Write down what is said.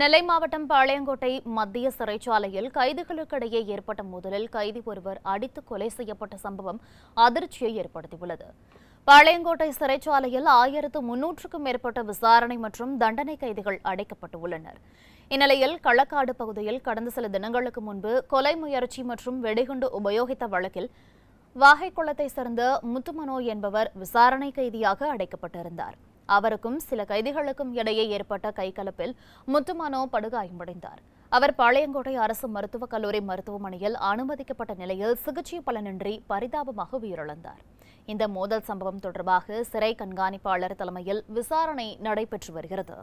நெல்லை மாவட்டம் பாளையங்கோட்டை மத்திய சிறைச்சாலையில் கைதிகளுக்கிடையே ஏற்பட்ட மோதலில் கைதி ஒருவர் அடித்து கொலை செய்யப்பட்ட சம்பவம் அதிர்ச்சியை ஏற்படுத்தியுள்ளது பாளையங்கோட்டை சிறைச்சாலையில் ஆயிரத்து முன்னூற்றுக்கும் மேற்பட்ட விசாரணை மற்றும் தண்டனை கைதிகள் அடைக்கப்பட்டு உள்ளனர் இந்நிலையில் களக்காடு பகுதியில் கடந்த சில தினங்களுக்கு முன்பு கொலை முயற்சி மற்றும் வெடிகுண்டு உபயோகித்த வழக்கில் குளத்தை சேர்ந்த முத்துமனோ என்பவர் விசாரணை கைதியாக அடைக்கப்பட்டிருந்தார் அவருக்கும் சில கைதிகளுக்கும் இடையே ஏற்பட்ட கைகலப்பில் முத்துமானோ படுகாயமடைந்தார் அவர் பாளையங்கோட்டை அரசு மருத்துவக் கல்லூரி மருத்துவமனையில் அனுமதிக்கப்பட்ட நிலையில் சிகிச்சை பலனின்றி பரிதாபமாக உயிரிழந்தார் இந்த மோதல் சம்பவம் தொடர்பாக சிறை கண்காணிப்பாளர் தலைமையில் விசாரணை நடைபெற்று வருகிறது